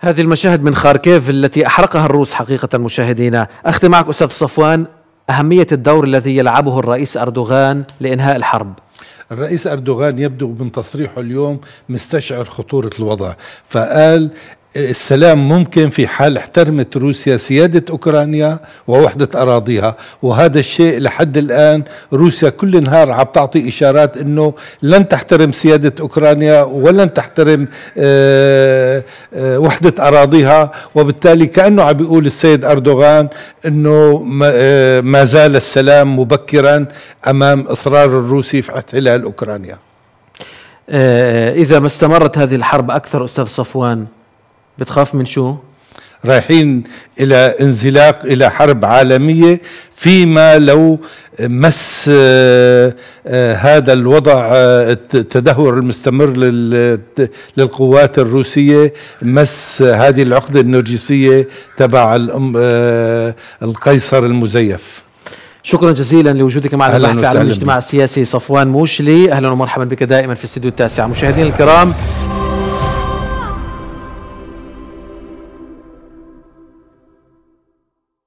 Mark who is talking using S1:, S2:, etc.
S1: هذه المشاهد من خاركيف التي أحرقها الروس حقيقة مشاهدينا أختم معك أستاذ صفوان أهمية الدور الذي يلعبه الرئيس أردوغان لإنهاء الحرب الرئيس
S2: أردوغان يبدو من تصريحه اليوم مستشعر خطورة الوضع
S1: فقال
S2: السلام ممكن في حال احترمت روسيا سيادة أوكرانيا ووحدة أراضيها وهذا الشيء لحد الآن روسيا كل نهار عم تعطي إشارات أنه لن تحترم سيادة أوكرانيا ولن تحترم آه، آه، وحدة أراضيها وبالتالي كأنه عم بيقول السيد أردوغان أنه ما آه، زال السلام مبكرا أمام إصرار الروسي في احتلال أوكرانيا
S3: إذا ما استمرت هذه الحرب أكثر أستاذ صفوان
S2: بتخاف من شو؟ رايحين الى انزلاق الى حرب عالميه فيما لو مس آه، آه، هذا الوضع آه، التدهور المستمر للقوات الروسيه مس هذه العقده النرجسيه تبع القيصر
S1: المزيف شكرا جزيلا لوجودك معنا في عالم الاجتماع السياسي صفوان موشلي اهلا ومرحبا بك دائما في استديو التاسع مشاهدينا الكرام